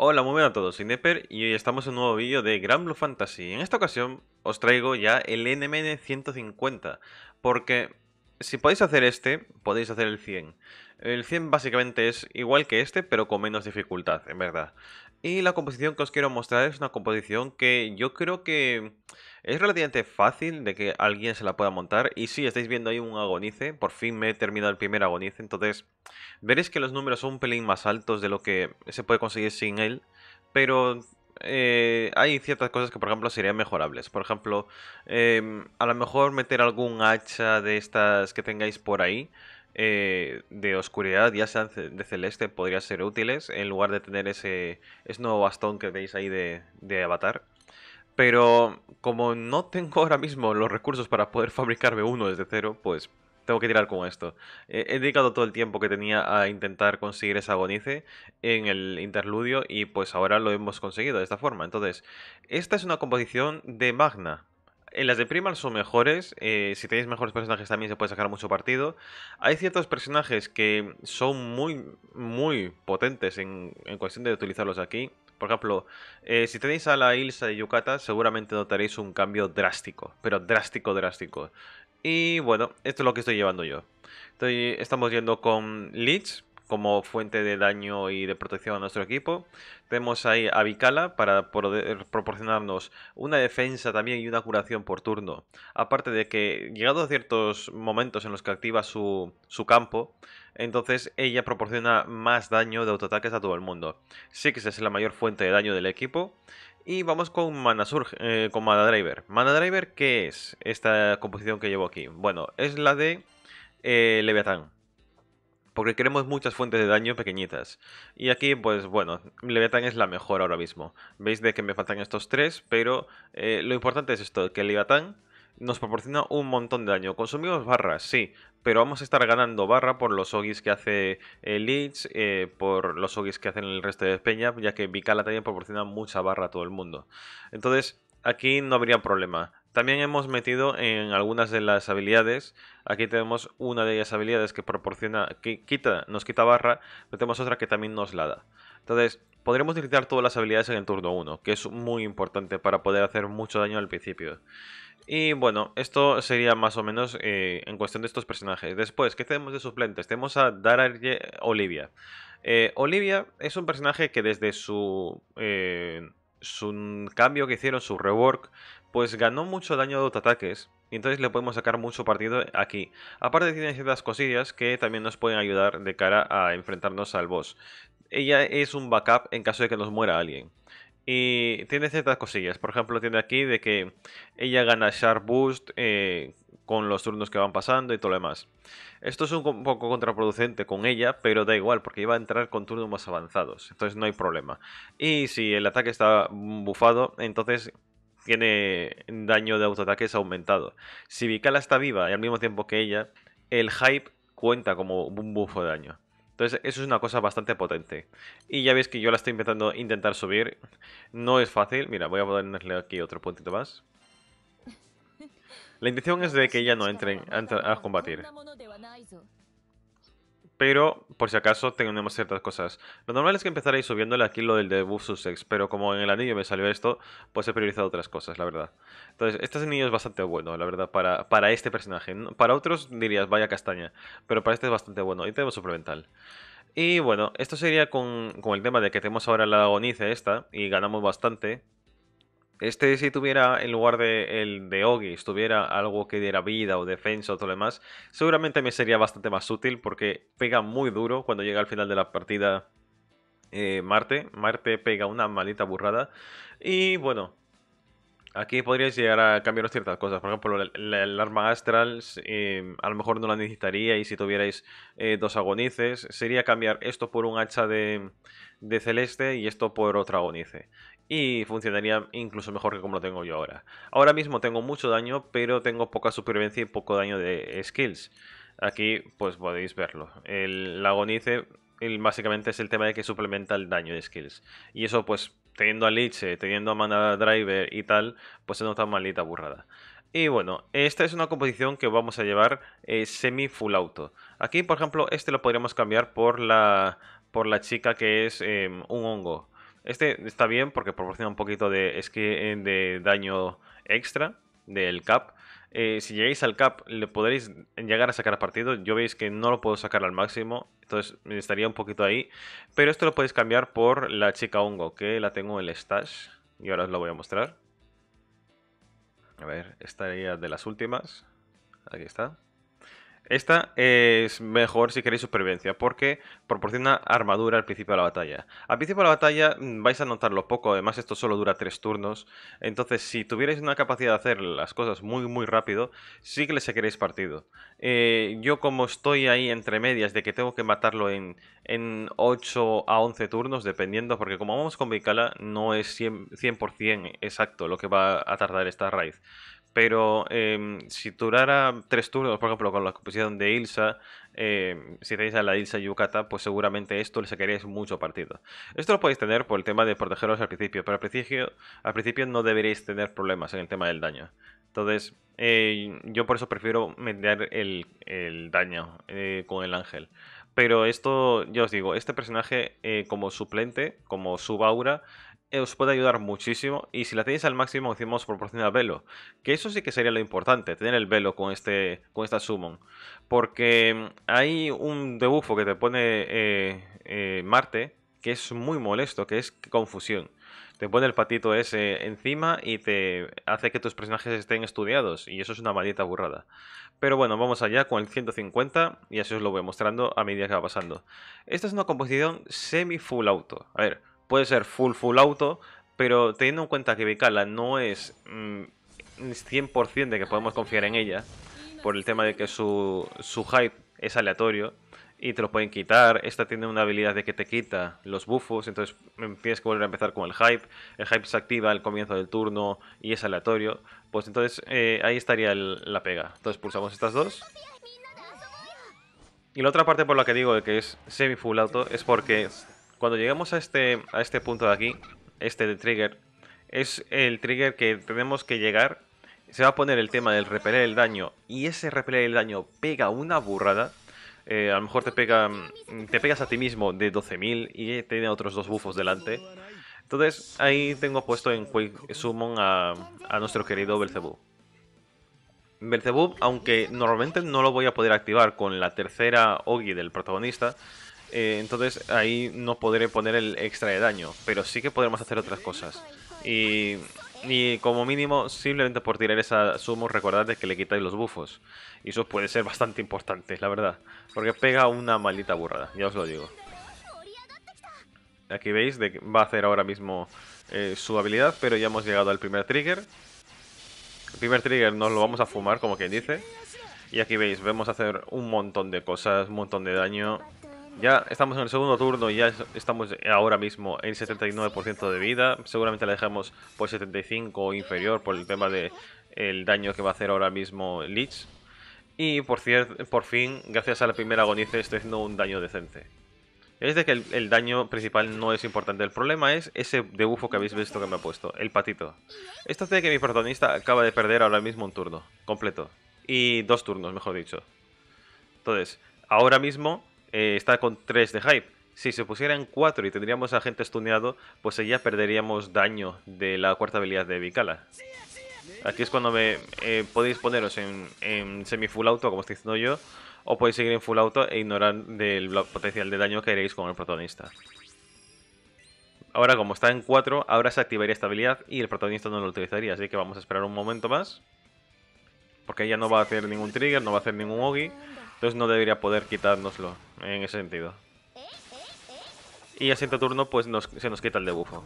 Hola, muy bien a todos, soy Nepper y hoy estamos en un nuevo vídeo de Grand Blue Fantasy. En esta ocasión os traigo ya el NMN 150, porque si podéis hacer este, podéis hacer el 100. El 100 básicamente es igual que este, pero con menos dificultad, en verdad. Y la composición que os quiero mostrar es una composición que yo creo que es relativamente fácil de que alguien se la pueda montar. Y sí, estáis viendo ahí un agonice. Por fin me he terminado el primer agonice. Entonces, veréis que los números son un pelín más altos de lo que se puede conseguir sin él. Pero eh, hay ciertas cosas que, por ejemplo, serían mejorables. Por ejemplo, em, a lo mejor meter algún hacha de estas que tengáis por ahí. Eh, de oscuridad, ya sean de celeste, podrían ser útiles en lugar de tener ese, nuevo bastón que veis ahí de, de avatar. Pero como no tengo ahora mismo los recursos para poder fabricarme uno desde cero, pues tengo que tirar con esto. He dedicado todo el tiempo que tenía a intentar conseguir esa agonice en el interludio y pues ahora lo hemos conseguido de esta forma. Entonces, esta es una composición de Magna, en las de Primal son mejores. Eh, si tenéis mejores personajes también se puede sacar mucho partido. Hay ciertos personajes que son muy, muy potentes en, cuestión de utilizarlos aquí. Por ejemplo, eh, si tenéis a la Ilsa de Yukata, seguramente notaréis un cambio drástico. Pero drástico, drástico. Y bueno, esto es lo que estoy llevando yo. Estoy, estamos yendo con Leech como fuente de daño y de protección a nuestro equipo. Tenemos ahí a Vicala para poder proporcionarnos una defensa también y una curación por turno. Aparte de que, llegados a ciertos momentos en los que activa su, campo, entonces ella proporciona más daño de autoataques a todo el mundo. Sí esa es la mayor fuente de daño del equipo. Y vamos con Mana, Surge, eh, Driver. Mana Driver, ¿qué es esta composición que llevo aquí? Bueno, es la de eh, Leviatán porque queremos muchas fuentes de daño pequeñitas. Y aquí, pues bueno, Leviathan es la mejor ahora mismo. Veis de que me faltan estos tres, pero eh, lo importante es esto, que Leviathan nos proporciona un montón de daño. Consumimos barras, sí, pero vamos a estar ganando barra por los ogis que hace el eh, Leeds, eh, por los ogis que hacen el resto de Peña, ya que Vicala también proporciona mucha barra a todo el mundo. Entonces, aquí no habría problema. También hemos metido en algunas de las habilidades, aquí tenemos una de las habilidades que proporciona, que quita, nos quita barra, pero tenemos otra que también nos la da. Entonces, podremos utilizar todas las habilidades en el turno 1, que es muy importante para poder hacer mucho daño al principio. Y bueno, esto sería más o menos eh, en cuestión de estos personajes. Después, ¿qué tenemos de suplentes? Tenemos a Daraye Olivia. Eh, Olivia es un personaje que desde su eh, su cambio que hicieron, su rework, pues ganó mucho daño de ataques Y entonces le podemos sacar mucho partido aquí. Aparte tiene ciertas cosillas que también nos pueden ayudar de cara a enfrentarnos al boss. Ella es un backup en caso de que nos muera alguien. Y tiene ciertas cosillas. Por ejemplo, tiene aquí de que ella gana Sharp Boost, eh, con los turnos que van pasando y todo lo demás. Esto es un poco contraproducente con ella, pero da igual, porque iba a entrar con turnos más avanzados, entonces no hay problema. Y si el ataque está bufado, entonces tiene daño de autoataques aumentado. Si Vicala está viva y al mismo tiempo que ella, el hype cuenta como un bufo de daño. Entonces, eso es una cosa bastante potente. Y ya veis que yo la estoy intentando intentar subir. No es fácil. Mira, voy a ponerle aquí otro puntito más. La intención es de que ya no entren a combatir. Pero, por si acaso, tenemos ciertas cosas. Lo normal es que empezaréis subiéndole aquí lo del debuff Sussex, pero como en el anillo me salió esto, pues he priorizado otras cosas, la verdad. Entonces, este anillo es bastante bueno, la verdad, para, para este personaje. Para otros dirías, vaya castaña, pero para este es bastante bueno. Y tenemos suplemental. Y bueno, esto sería con, con el tema de que tenemos ahora la agonice esta, y ganamos bastante, este, si tuviera, en lugar de el de tuviera algo que diera vida o defensa o todo lo demás, seguramente me sería bastante más útil porque pega muy duro cuando llega al final de la partida eh, Marte. Marte pega una maldita burrada. Y bueno, aquí podríais llegar a cambiar ciertas cosas. Por ejemplo, el, arma astral eh, a lo mejor no la necesitaría y si tuvierais eh, dos agonices, sería cambiar esto por un hacha de, celeste y esto por otro agonice y funcionaría incluso mejor que como lo tengo yo ahora. Ahora mismo tengo mucho daño, pero tengo poca supervivencia y poco daño de skills. Aquí pues podéis verlo. El agonice básicamente es el tema de que suplementa el daño de skills. Y eso pues teniendo a Liche, teniendo a Mana Driver y tal, pues se nota malita burrada. Y bueno, esta es una composición que vamos a llevar eh, semi full auto. Aquí por ejemplo este lo podríamos cambiar por la, por la chica que es em, un hongo. Este está bien porque proporciona un poquito de, es eh, de daño extra del cap. Eh, si llegáis al cap, le podréis llegar a sacar a partido. Yo veis que no lo puedo sacar al máximo, entonces estaría un poquito ahí. Pero esto lo podéis cambiar por la chica hongo, que la tengo en el stash. Y ahora os lo voy a mostrar. A ver, esta de las últimas. Aquí está. Esta es mejor si queréis supervivencia, porque proporciona armadura al principio de la batalla. Al principio de la batalla mm, vais a notarlo poco, además esto solo dura tres turnos. Entonces, si tuvierais una capacidad de hacer las cosas muy muy rápido, sí que le sacaréis partido. Eh, yo como estoy ahí entre medias de que tengo que matarlo en, 8 a 11 turnos, dependiendo, porque como vamos con Bicala, no es 100%, 100 exacto lo que va a tardar esta raid pero em, si durara tres turnos, por ejemplo, con la composición de Ilsa, em, si tenéis a la Ilsa Yucata, pues seguramente esto le sacaríais mucho partido. Esto lo podéis tener por el tema de protegeros al principio, pero al principio, no deberéis tener problemas en el tema del daño. Entonces, eh, yo por eso prefiero meter el, el daño eh, con el ángel. Pero esto, ya os digo, este personaje eh, como suplente, como subaura, eh, os puede ayudar muchísimo y si la tenéis al máximo decimos os proporciona velo. Que eso sí que sería lo importante, tener el velo con, este, con esta summon. Porque mm, hay un debufo que te pone eh, eh, Marte que es muy molesto, que es confusión. Te pone el patito ese encima y te hace que tus personajes estén estudiados y eso es una maldita burrada. Pero bueno, vamos allá con el 150 y así os lo voy mostrando a medida que va pasando. Esta es una composición semi-full auto. A ver, puede ser full, full auto, pero teniendo en cuenta que Bicala no es 100% mm, de que podemos confiar en ella, por el tema de que su, hype es aleatorio y te lo pueden quitar. Esta tiene una habilidad de que te quita los buffos, entonces tienes que volver a empezar con el hype. El hype se activa al comienzo del turno y es aleatorio. Pues entonces eh, ahí estaría la pega. Entonces pulsamos estas dos. Y la otra parte por la que digo que es semi full auto es porque cuando llegamos a este, a este punto de aquí, este de trigger, es el trigger que tenemos que llegar. Se va a poner el tema del repeler el daño y ese repeler el daño pega una burrada. Eh, a lo mejor te, pega, te pegas a ti mismo de 12.000 y tiene otros dos bufos delante. Entonces ahí tengo puesto en Quick Summon a, a nuestro querido Belzebub. Belzebub, aunque normalmente no lo voy a poder activar con la tercera Ogi del protagonista, eh, entonces ahí no podré poner el extra de daño, pero sí que podremos hacer otras cosas. Y, y como mínimo, simplemente por tirar esa sumo, recordad que le quitáis los bufos. Y eso puede ser bastante importante, la verdad. Porque pega una maldita burrada, ya os lo digo. Aquí veis, de, va a hacer ahora mismo eh, su habilidad, pero ya hemos llegado al primer trigger. El primer trigger nos lo vamos a fumar, como quien dice. Y aquí veis, vemos hacer un montón de cosas, un montón de daño. Ya estamos en el segundo turno y ya estamos ahora mismo en 79% de vida. Seguramente la dejamos por 75 o inferior por el tema de el daño que va a hacer ahora mismo Lich Y por, por fin, gracias a la primera agonice, estoy haciendo un daño decente. Es de que el, el, daño principal no es importante. El problema es ese debufo que habéis visto que me ha puesto, el patito. Esto hace que mi protagonista acaba de perder ahora mismo un turno completo. Y dos turnos, mejor dicho. Entonces, ahora mismo eh, está con 3 de hype. Si se pusiera en 4 y tendríamos a gente pues ya perderíamos daño de la cuarta habilidad de Vicala. Aquí es cuando me, eh, podéis poneros en, semi full auto, como estoy diciendo yo, o podéis seguir en full auto e ignorar del potencial de daño que haréis con el protagonista. Ahora como está en 4, ahora se activaría esta habilidad y el protagonista no lo utilizaría, así que vamos a esperar un momento más. Porque ella no va a hacer ningún trigger, no va a hacer ningún Ogi, entonces no debería poder quitárnoslo en ese sentido. Y a siguiente turno pues se nos quita el debufo.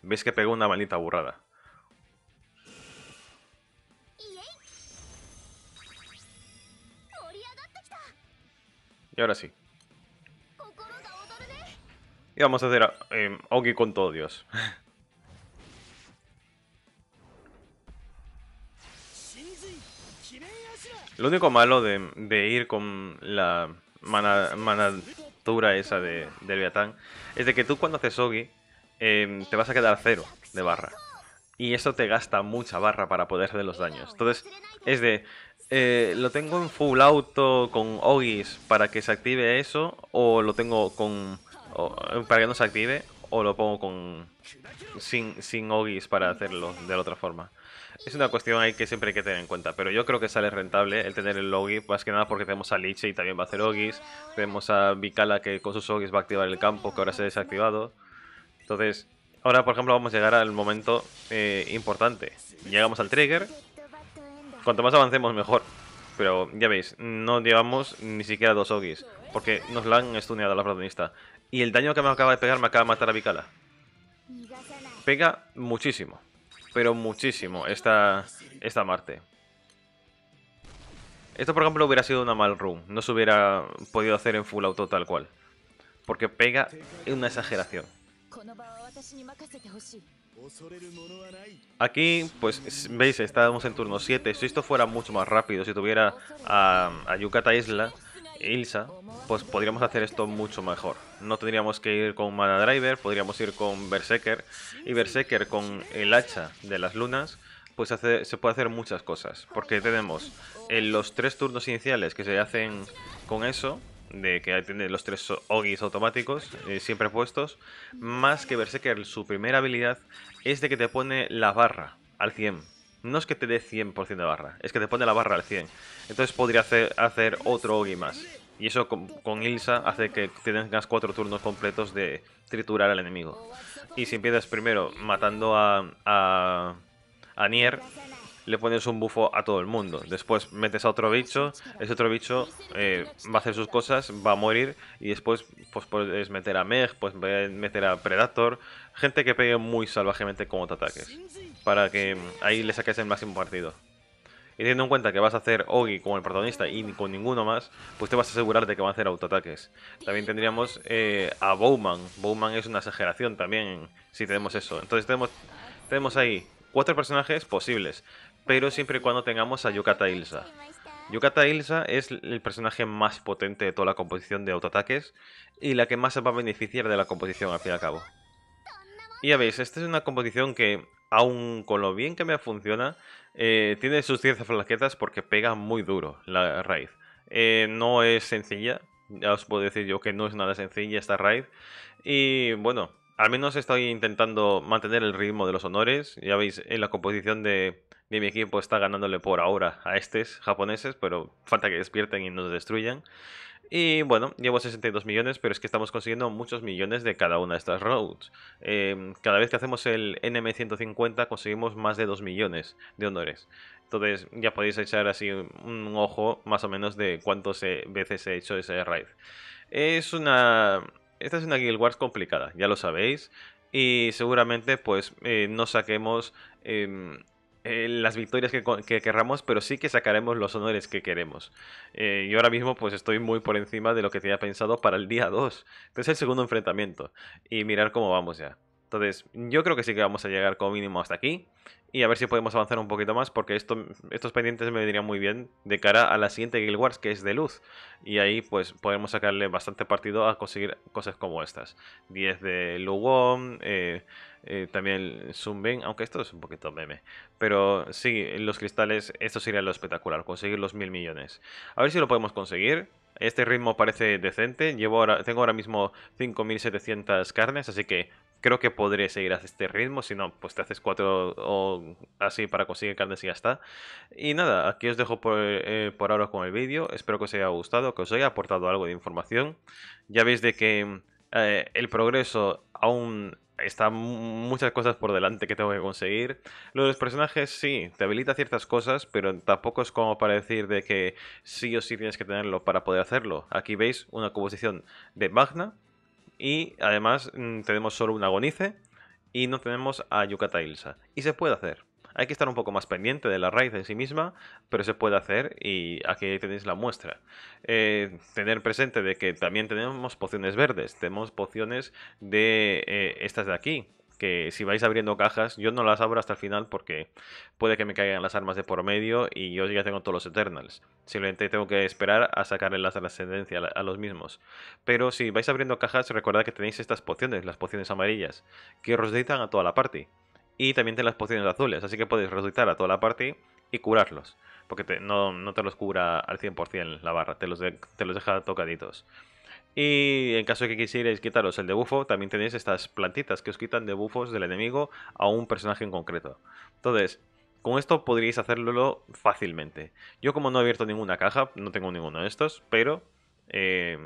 Veis que pegó una maldita burrada. Y ahora sí. Y vamos a hacer a, em, con todo Dios. Lo único malo de, ir con la manatura esa de, del Leviatán es de que tú cuando haces Ogi em, te vas a quedar cero de barra. Y eso te gasta mucha barra para poder hacer los daños. Entonces, es de... Eh, ¿Lo tengo en full auto con Ogis para que se active eso? ¿O lo tengo con... para que no se active? ¿O lo pongo con... Sin, sin Ogis para hacerlo de la otra forma? es una cuestión ahí que siempre hay que tener en cuenta, pero yo creo que sale rentable el tener el Logi, más que nada porque tenemos a Liche y también va a hacer Ogis, tenemos a Vikala que con sus Ogis va a activar el campo que ahora se ha desactivado. Entonces, ahora por ejemplo vamos a llegar al momento eh, importante. Llegamos al trigger, cuanto más avancemos mejor, pero ya veis, no llevamos ni siquiera dos Ogis, porque nos la han estuneado la protagonista. Y el daño que me acaba de pegar me acaba de matar a Vicala. Pega muchísimo pero muchísimo esta, esta Marte. Esto, por ejemplo, hubiera sido una mal room. No se hubiera podido hacer en full auto tal cual. Porque pega una exageración. Aquí, pues, veis, estábamos en turno 7. Si esto fuera mucho más rápido, si tuviera a, a Yukata Isla, Ilsa, pues podríamos hacer esto mucho mejor no tendríamos que ir con Mana Driver, podríamos ir con Berserker. Y Berserker con el hacha de las lunas, pues se puede hacer muchas cosas. Porque tenemos en los tres turnos iniciales que se hacen con eso, de que tiene los tres Ogis automáticos, eh, siempre puestos, más que Berserker, su primera habilidad es de que te pone la barra al 100. No es que te dé 100% de barra, es que te pone la barra al 100. Entonces podría hacer, hacer otro Ogi más. Y eso con, Ilsa hace que tengas cuatro turnos completos de triturar al enemigo. Y si empiezas primero matando a, a, Nier, le pones un bufo a todo el mundo. Después metes a otro bicho, ese otro bicho eh, va a hacer sus cosas, va a morir. Y después pues, puedes meter a Meg, puedes meter a Predator. Gente que pegue muy salvajemente como te ataques. Para que ahí le saques el máximo partido. Y teniendo en cuenta que vas a hacer Ogi como el protagonista y con ninguno más, pues te vas a asegurar de que van a hacer autoataques. También tendríamos eh, a Bowman. Bowman es una exageración también si tenemos eso. Entonces tenemos, tenemos ahí cuatro personajes posibles, pero siempre y cuando tengamos a Yukata Ilsa. Yukata Ilsa es el personaje más potente de toda la composición de autoataques y la que más se va a beneficiar de la composición al fin y al cabo. Y ya veis, esta es una composición que aun con lo bien que me funciona, eh, tiene sus 10 flaquetas porque pega muy duro la raid. Eh, no es sencilla, ya os puedo decir yo que no es nada sencilla esta raid. Y bueno, al menos estoy intentando mantener el ritmo de los honores. Ya veis, en la composición de, de mi equipo está ganándole por ahora a estos japoneses, pero falta que despierten y nos destruyan. Y bueno, llevo 62 millones, pero es que estamos consiguiendo muchos millones de cada una de estas roads. Em, cada vez que hacemos el NM150 conseguimos más de 2 millones de honores. Entonces ya podéis echar así un ojo más o menos de cuántas eh, veces he hecho ese raid. Es una... Esta es una Guild Wars complicada, ya lo sabéis. Y seguramente pues eh, no saquemos em, eh, las victorias que, querramos, pero sí que sacaremos los honores que queremos. Eh, y ahora mismo pues estoy muy por encima de lo que tenía pensado para el día 2, que es el segundo enfrentamiento, y mirar cómo vamos ya. Entonces, yo creo que sí que vamos a llegar como mínimo hasta aquí. Y a ver si podemos avanzar un poquito más, porque estos pendientes me vendrían muy bien de cara a la siguiente Guild Wars, que es de luz. Y ahí, pues, podemos sacarle bastante partido a conseguir cosas como estas. 10 de Lugon, eh, eh, también Sunben, aunque esto es un poquito meme. Pero sí, los cristales, esto sería lo espectacular, conseguir los mil millones. A ver si lo podemos conseguir. Este ritmo parece decente. Llevo tengo ahora mismo 5.700 carnes, así que creo que podré seguir a este ritmo. Si no, pues te haces cuatro o así para conseguir carnes y ya está. Y nada, aquí os dejo por, eh, ahora con el vídeo. Espero que os haya gustado, que os haya aportado algo de información. Ya veis de que eh, el progreso aún está muchas cosas por delante que tengo que conseguir. Lo de los personajes sí, te habilita ciertas cosas, pero tampoco es como para decir de que sí o sí tienes que tenerlo para poder hacerlo. Aquí veis una composición de Magna, y además mm, tenemos solo un agonice y no tenemos a Yukata Ilsa. Y se puede hacer. Hay que estar un poco más pendiente de la raíz en sí misma, pero se puede hacer y aquí tenéis la muestra. Eh, tener presente de que también tenemos pociones verdes, tenemos pociones de eh, estas de aquí, que si vais abriendo cajas, yo no las abro hasta el final porque puede que me caigan las armas de por medio y yo ya tengo todos los Eternals. Simplemente tengo que esperar a sacarle las ascendencia a los mismos. Pero si vais abriendo cajas, recordad que tenéis estas pociones, las pociones amarillas, que resucitan a toda la party. Y también tenéis las pociones azules, así que podéis resucitar a toda la party y curarlos. Porque no, te los cura al 100% la barra, te los, te los deja tocaditos. Y en caso de que quisierais quitaros el debufo, también tenéis estas plantitas que os quitan debufos del enemigo a un personaje en concreto. Entonces, con esto podríais hacerlo fácilmente. Yo como no he abierto ninguna caja, no tengo ninguno de estos, pero... Eh,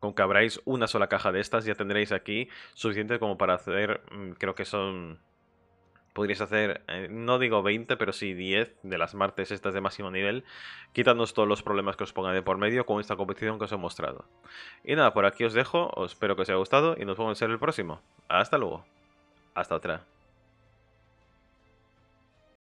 con que abráis una sola caja de estas ya tendréis aquí suficiente como para hacer, mm, creo que son podrías hacer, eh, no digo 20, pero sí 10 de las martes estas de máximo nivel, quitándonos todos los problemas que os pongan de por medio con esta competición que os he mostrado. Y nada, por aquí os dejo, os espero que os haya gustado y nos vemos en el próximo. Hasta luego. Hasta otra.